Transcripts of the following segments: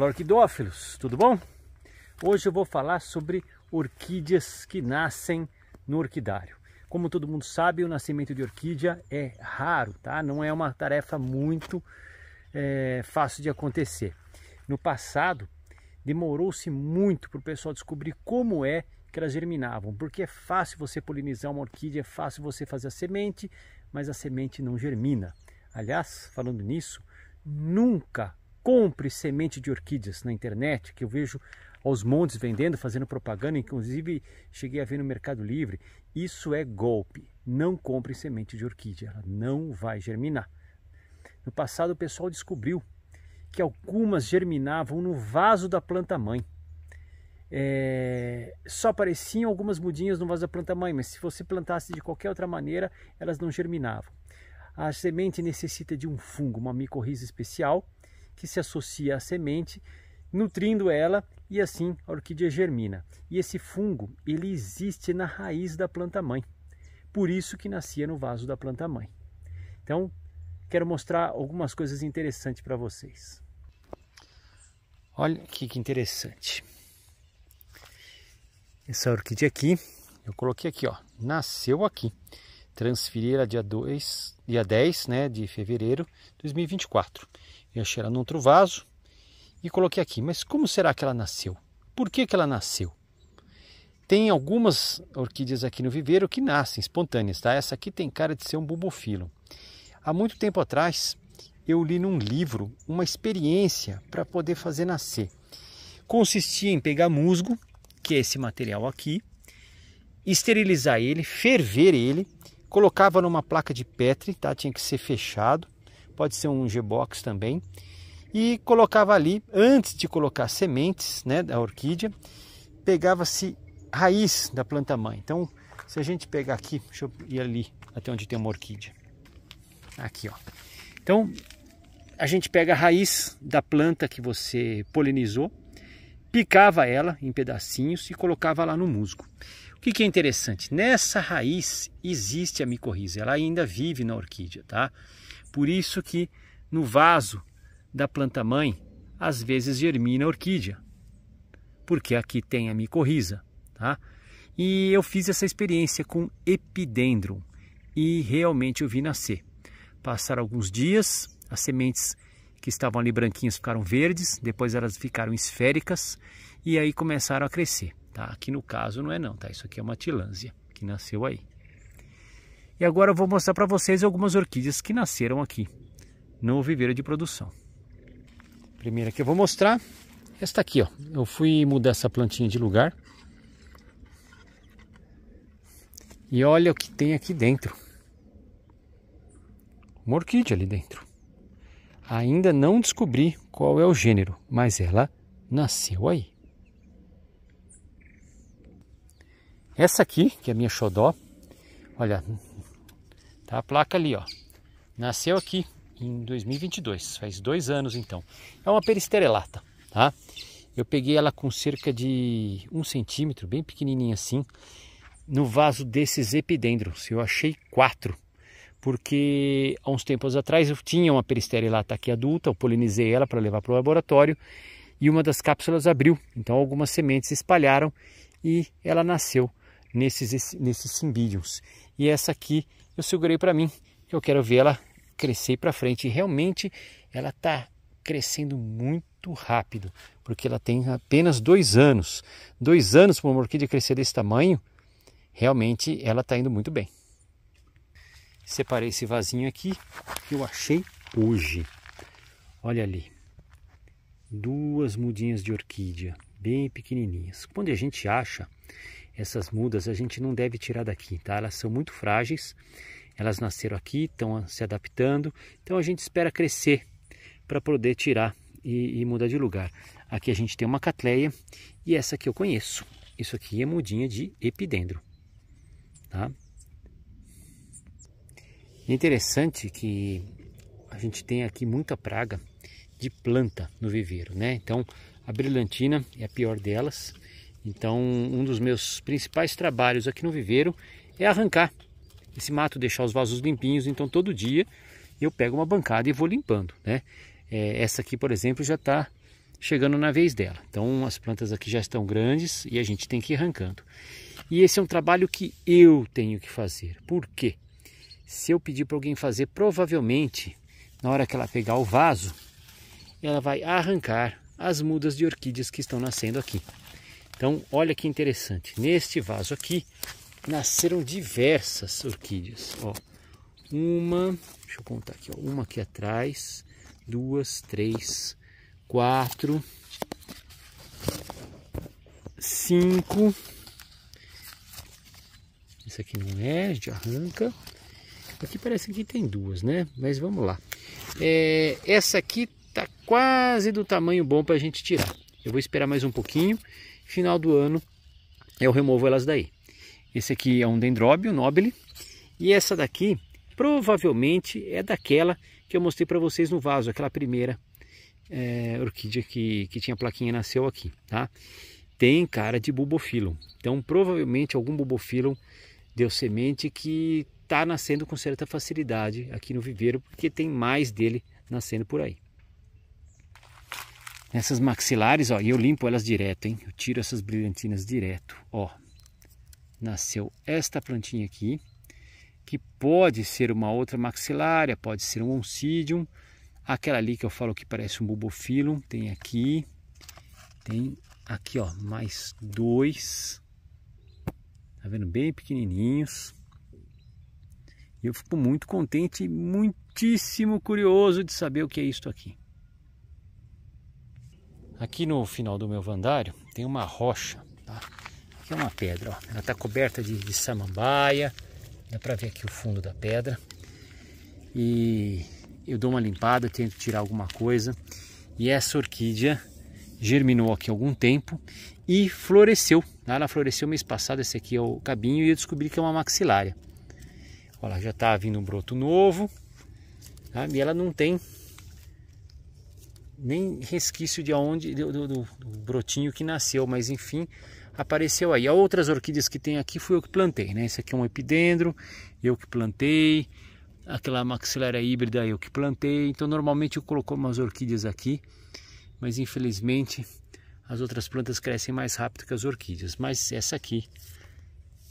Olá orquidófilos, tudo bom? Hoje eu vou falar sobre orquídeas que nascem no orquidário. Como todo mundo sabe, o nascimento de orquídea é raro, tá? Não é uma tarefa muito é, fácil de acontecer. No passado, demorou-se muito para o pessoal descobrir como é que elas germinavam, porque é fácil você polinizar uma orquídea, é fácil você fazer a semente, mas a semente não germina. Aliás, falando nisso, nunca compre semente de orquídeas na internet, que eu vejo aos montes vendendo, fazendo propaganda, inclusive cheguei a ver no Mercado Livre. Isso é golpe. Não compre semente de orquídea, ela não vai germinar. No passado, o pessoal descobriu que algumas germinavam no vaso da planta mãe. É... só apareciam algumas mudinhas no vaso da planta mãe, mas se você plantasse de qualquer outra maneira, elas não germinavam. A semente necessita de um fungo, uma micorriza especial, que se associa à semente, nutrindo ela e assim a orquídea germina. E esse fungo, ele existe na raiz da planta mãe. Por isso que nascia no vaso da planta mãe. Então, quero mostrar algumas coisas interessantes para vocês. Olha que interessante. Essa orquídea aqui, eu coloquei aqui, ó, nasceu aqui. Transferi ela dia 2, dia 10, né, de fevereiro de 2024. Eu achei ela num outro vaso e coloquei aqui. Mas como será que ela nasceu? Por que, que ela nasceu? Tem algumas orquídeas aqui no viveiro que nascem espontâneas, tá? Essa aqui tem cara de ser um bubofilo. Há muito tempo atrás, eu li num livro uma experiência para poder fazer nascer. Consistia em pegar musgo, que é esse material aqui, esterilizar ele, ferver ele, colocava numa placa de Petri, tá? Tinha que ser fechado pode ser um G-Box também. E colocava ali, antes de colocar sementes né, da orquídea, pegava-se raiz da planta mãe. Então, se a gente pegar aqui, deixa eu ir ali até onde tem uma orquídea. Aqui, ó. Então, a gente pega a raiz da planta que você polinizou, picava ela em pedacinhos e colocava lá no musgo. O que, que é interessante? Nessa raiz existe a micorriza, ela ainda vive na orquídea, tá? Por isso que no vaso da planta mãe às vezes germina a orquídea, porque aqui tem a micorriza, tá? E eu fiz essa experiência com epidendrum e realmente eu vi nascer. Passaram alguns dias, as sementes que estavam ali branquinhas ficaram verdes, depois elas ficaram esféricas e aí começaram a crescer. Tá? Aqui no caso não é não, tá? Isso aqui é uma tilânsia que nasceu aí. E agora eu vou mostrar para vocês algumas orquídeas que nasceram aqui no viveiro de produção. primeira que eu vou mostrar, esta aqui, ó. Eu fui mudar essa plantinha de lugar. E olha o que tem aqui dentro. Uma orquídea ali dentro. Ainda não descobri qual é o gênero, mas ela nasceu aí. Essa aqui, que é a minha xodó, olha, tá a placa ali, ó. Nasceu aqui em 2022, faz dois anos então. É uma peristerelata, tá? Eu peguei ela com cerca de um centímetro, bem pequenininha assim, no vaso desses epidendros. Eu achei quatro, porque há uns tempos atrás eu tinha uma peristerelata aqui adulta, eu polinizei ela para levar para o laboratório e uma das cápsulas abriu. Então algumas sementes se espalharam e ela nasceu nesses, nesses simbídeos. E essa aqui eu segurei para mim, eu quero ver ela crescer para frente. E realmente ela está crescendo muito rápido, porque ela tem apenas dois anos. Dois anos para uma orquídea crescer desse tamanho, realmente ela está indo muito bem. Separei esse vasinho aqui que eu achei hoje. Olha ali, duas mudinhas de orquídea, bem pequenininhas. Quando a gente acha, essas mudas a gente não deve tirar daqui, tá? Elas são muito frágeis, elas nasceram aqui, estão se adaptando, então a gente espera crescer para poder tirar e, e, mudar de lugar. Aqui a gente tem uma catleia e essa que eu conheço. Isso aqui é mudinha de epidendro, tá? É interessante que a gente tem aqui muita praga de planta no viveiro, né? Então a brilhantina é a pior delas, então, um dos meus principais trabalhos aqui no viveiro é arrancar esse mato, deixar os vasos limpinhos. Então, todo dia eu pego uma bancada e vou limpando, né? É, essa aqui, por exemplo, já está chegando na vez dela. Então, as plantas aqui já estão grandes e a gente tem que ir arrancando. E esse é um trabalho que eu tenho que fazer. Por quê? Se eu pedir para alguém fazer, provavelmente, na hora que ela pegar o vaso, ela vai arrancar as mudas de orquídeas que estão nascendo aqui. Então, olha que interessante. Neste vaso aqui nasceram diversas orquídeas. Ó, uma, deixa eu contar aqui, ó, uma aqui atrás, duas, três, quatro, cinco. Esse aqui não é, a gente arranca. Aqui parece que tem duas, né? Mas vamos lá. É, essa aqui tá quase do tamanho bom para a gente tirar. Eu vou esperar mais um pouquinho Final do ano eu removo elas daí. Esse aqui é um dendróbio nobile e essa daqui provavelmente é daquela que eu mostrei para vocês no vaso, aquela primeira é, orquídea que, que tinha plaquinha nasceu aqui, tá? Tem cara de bulbofilum, então provavelmente algum bulbofilum deu semente que está nascendo com certa facilidade aqui no viveiro, porque tem mais dele nascendo por aí. Nessas maxilares, ó, e eu limpo elas direto, hein? Eu tiro essas brilhantinas direto, ó. Nasceu esta plantinha aqui, que pode ser uma outra maxilária, pode ser um oncidium. Aquela ali que eu falo que parece um bulbophyllum, tem aqui. Tem aqui, ó, mais dois. Tá vendo? Bem pequenininhos. E eu fico muito contente e muitíssimo curioso de saber o que é isto aqui. Aqui no final do meu vandário tem uma rocha, tá? Aqui é uma pedra, ó. Ela está coberta de, de samambaia, dá para ver aqui o fundo da pedra. E eu dou uma limpada, tento tirar alguma coisa. E essa orquídea germinou aqui há algum tempo e floresceu. Tá? Ela floresceu mês passado, esse aqui é o cabinho, e eu descobri que é uma maxilária. Olha, já está vindo um broto novo tá? e ela não tem nem resquício de onde do, do, do, brotinho que nasceu, mas enfim apareceu aí. as outras orquídeas que tem aqui fui eu que plantei, né? Esse aqui é um epidendro, eu que plantei. Aquela maxilária híbrida eu que plantei. Então normalmente eu coloco umas orquídeas aqui, mas infelizmente as outras plantas crescem mais rápido que as orquídeas. Mas essa aqui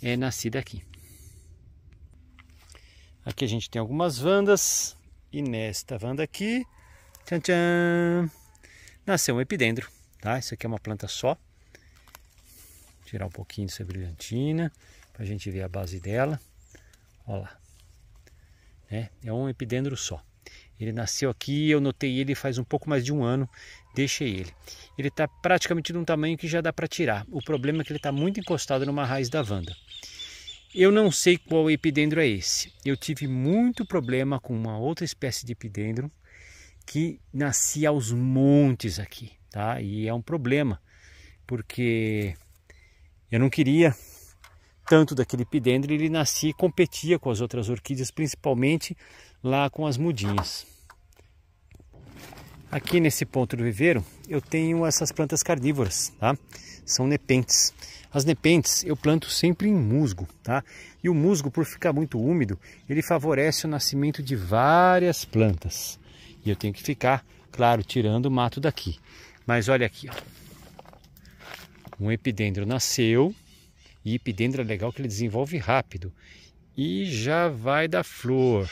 é nascida aqui. Aqui a gente tem algumas vandas e nesta vanda aqui Tchan, tchan. Nasceu um epidendro, tá? Isso aqui é uma planta só. Tirar um pouquinho dessa brilhantina para a gente ver a base dela. Olha lá. É, é um epidendro só. Ele nasceu aqui, eu notei ele faz um pouco mais de um ano, deixei ele. Ele está praticamente de um tamanho que já dá para tirar. O problema é que ele está muito encostado numa raiz da vanda. Eu não sei qual epidendro é esse. Eu tive muito problema com uma outra espécie de epidendro que nascia aos montes aqui, tá? E é um problema, porque eu não queria tanto daquele pidendro, ele nascia e competia com as outras orquídeas, principalmente lá com as mudinhas. Aqui nesse ponto do viveiro, eu tenho essas plantas carnívoras, tá? São nepentes. As nepentes eu planto sempre em musgo, tá? E o musgo, por ficar muito úmido, ele favorece o nascimento de várias plantas. E eu tenho que ficar, claro, tirando o mato daqui. Mas olha aqui, ó. um epidendro nasceu e epidendro é legal que ele desenvolve rápido e já vai dar flor.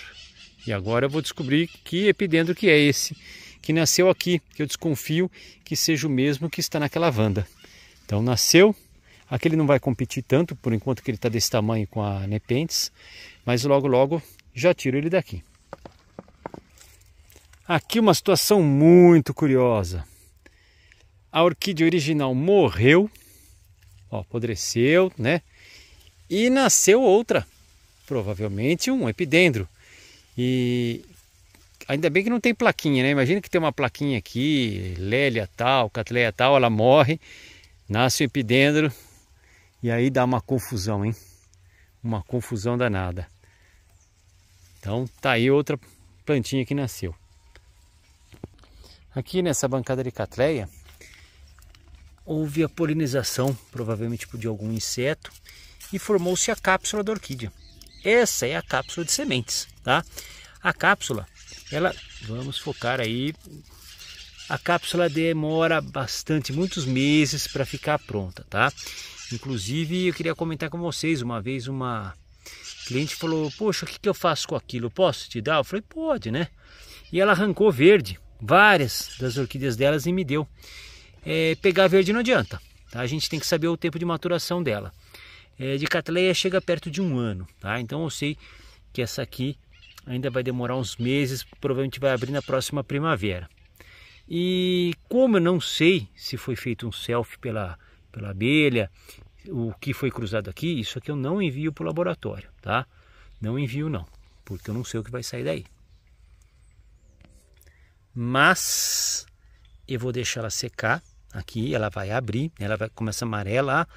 E agora eu vou descobrir que epidendro que é esse que nasceu aqui, que eu desconfio que seja o mesmo que está naquela vanda. Então nasceu, aqui ele não vai competir tanto por enquanto que ele está desse tamanho com a Nepenthes, mas logo logo já tiro ele daqui. Aqui uma situação muito curiosa. A orquídea original morreu, ó, apodreceu, né? E nasceu outra, provavelmente um epidendro. E ainda bem que não tem plaquinha, né? Imagina que tem uma plaquinha aqui, Lélia tal, Catleia tal, ela morre, nasce um epidendro e aí dá uma confusão, hein? Uma confusão danada. Então tá aí outra plantinha que nasceu. Aqui nessa bancada de catleia houve a polinização, provavelmente de algum inseto, e formou-se a cápsula da orquídea. Essa é a cápsula de sementes, tá? A cápsula, ela, vamos focar aí, a cápsula demora bastante, muitos meses para ficar pronta, tá? Inclusive, eu queria comentar com vocês uma vez uma cliente falou: "Poxa, o que que eu faço com aquilo? Posso te dar?" Eu falei: "Pode, né?" E ela arrancou verde várias das orquídeas delas e me deu. É, pegar verde não adianta, tá? a gente tem que saber o tempo de maturação dela. É, de catleia chega perto de um ano, tá? então eu sei que essa aqui ainda vai demorar uns meses, provavelmente vai abrir na próxima primavera. E como eu não sei se foi feito um selfie pela, pela abelha, o que foi cruzado aqui, isso aqui eu não envio para o laboratório, tá? Não envio não, porque eu não sei o que vai sair daí mas eu vou deixar ela secar aqui, ela vai abrir, né? ela vai começar a amarelar,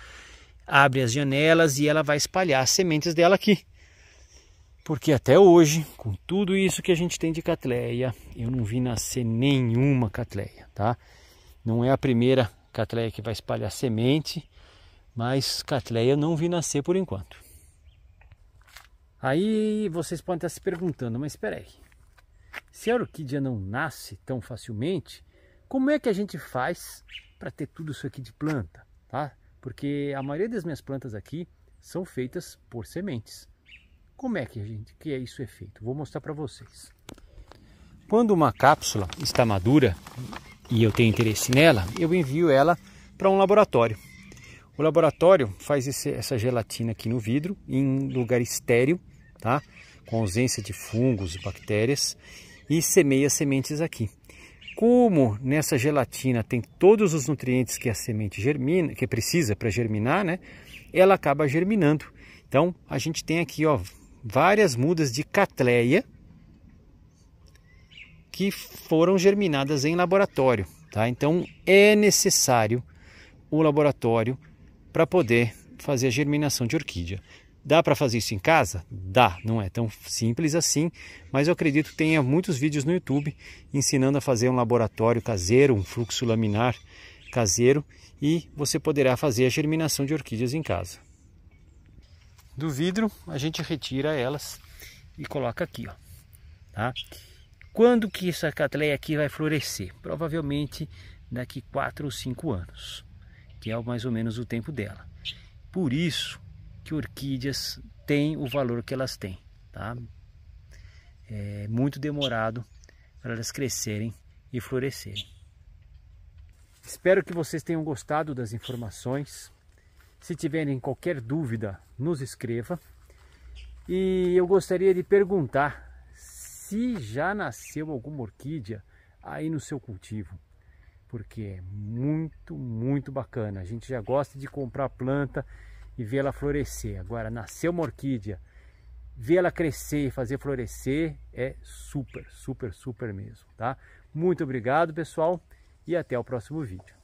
abre as janelas e ela vai espalhar as sementes dela aqui. Porque até hoje, com tudo isso que a gente tem de catleia, eu não vi nascer nenhuma catleia, tá? Não é a primeira catleia que vai espalhar semente, mas catleia eu não vi nascer por enquanto. Aí vocês podem estar se perguntando, mas espera aí, se a orquídea não nasce tão facilmente, como é que a gente faz para ter tudo isso aqui de planta? Tá? Porque a maioria das minhas plantas aqui são feitas por sementes. Como é que, a gente, que é isso é feito? Vou mostrar para vocês. Quando uma cápsula está madura e eu tenho interesse nela, eu envio ela para um laboratório. O laboratório faz esse, essa gelatina aqui no vidro, em lugar estéreo, tá? com ausência de fungos e bactérias, e semeia sementes aqui. Como nessa gelatina tem todos os nutrientes que a semente germina, que precisa para germinar, né? Ela acaba germinando. Então a gente tem aqui, ó, várias mudas de catleia que foram germinadas em laboratório, tá? Então é necessário o laboratório para poder fazer a germinação de orquídea. Dá para fazer isso em casa? Dá, não é tão simples assim, mas eu acredito que tenha muitos vídeos no YouTube ensinando a fazer um laboratório caseiro, um fluxo laminar caseiro e você poderá fazer a germinação de orquídeas em casa. Do vidro, a gente retira elas e coloca aqui, ó. Tá? Quando que essa catleia aqui vai florescer? Provavelmente daqui 4 ou 5 anos, que é mais ou menos o tempo dela. Por isso, que orquídeas têm o valor que elas têm. Tá? É muito demorado para elas crescerem e florescerem. Espero que vocês tenham gostado das informações. Se tiverem qualquer dúvida, nos escreva. E eu gostaria de perguntar se já nasceu alguma orquídea aí no seu cultivo, porque é muito, muito bacana. A gente já gosta de comprar planta e vê-la florescer. Agora, nasceu uma orquídea, vê-la crescer e fazer florescer é super, super, super mesmo, tá? Muito obrigado, pessoal, e até o próximo vídeo.